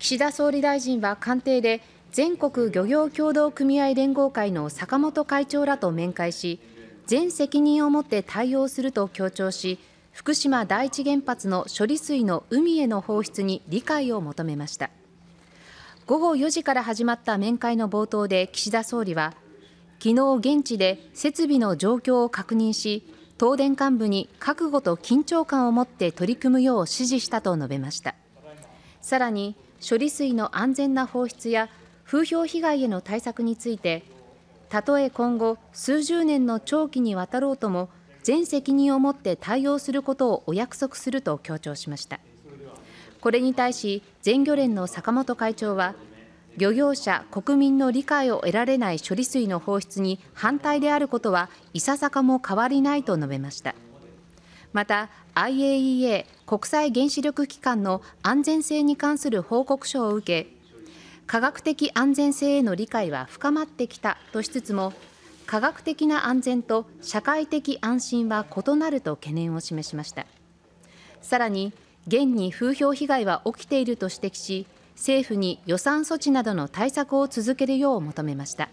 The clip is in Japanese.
岸田総理大臣は官邸で全国漁業協同組合連合会の坂本会長らと面会し全責任を持って対応すると強調し福島第一原発の処理水の海への放出に理解を求めました午後4時から始まった面会の冒頭で岸田総理は昨日現地で設備の状況を確認し東電幹部に覚悟と緊張感を持って取り組むよう指示したと述べました。さらに処理水の安全な放出や風評被害への対策についてたとえ今後数十年の長期にわたろうとも全責任を持って対応することをお約束すると強調しましたこれに対し全漁連の坂本会長は漁業者国民の理解を得られない処理水の放出に反対であることはいささかも変わりないと述べましたまた IAEA 国際原子力機関の安全性に関する報告書を受け科学的安全性への理解は深まってきたとしつつも科学的な安全と社会的安心は異なると懸念を示しましたさらに現に風評被害は起きていると指摘し政府に予算措置などの対策を続けるよう求めました。